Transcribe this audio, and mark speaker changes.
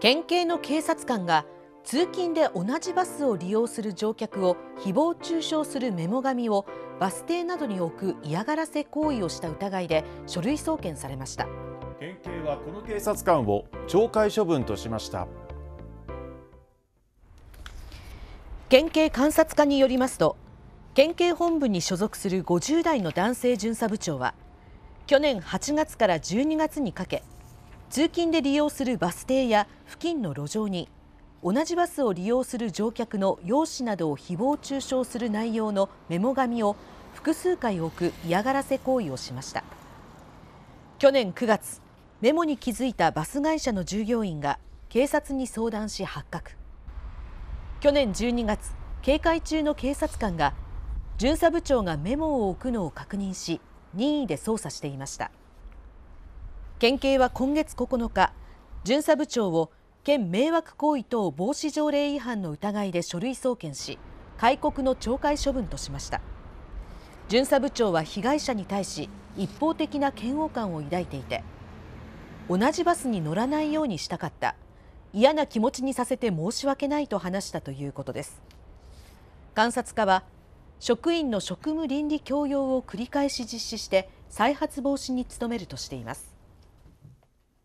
Speaker 1: 県警の警察官が通勤で同じバスを利用する乗客を誹謗中傷するメモ紙をバス停などに置く嫌がらせ行為をした疑いで書類送検されました県警はこの警察官を懲戒処分としました県警監察課によりますと県警本部に所属する50代の男性巡査部長は去年8月から12月にかけ通勤で利用するバス停や付近の路上に同じバスを利用する乗客の容姿などを誹謗中傷する内容のメモ紙を複数回置く嫌がらせ行為をしました去年9月メモに気づいたバス会社の従業員が警察に相談し発覚去年12月警戒中の警察官が巡査部長がメモを置くのを確認し任意で捜査していました県警は今月9日巡査部長を県迷惑行為等防止条例違反の疑いで書類送検し開国の懲戒処分としました巡査部長は被害者に対し一方的な嫌悪感を抱いていて同じバスに乗らないようにしたかった嫌な気持ちにさせて申し訳ないと話したということです監察課は職員の職務倫理教養を繰り返し実施して再発防止に努めるとしています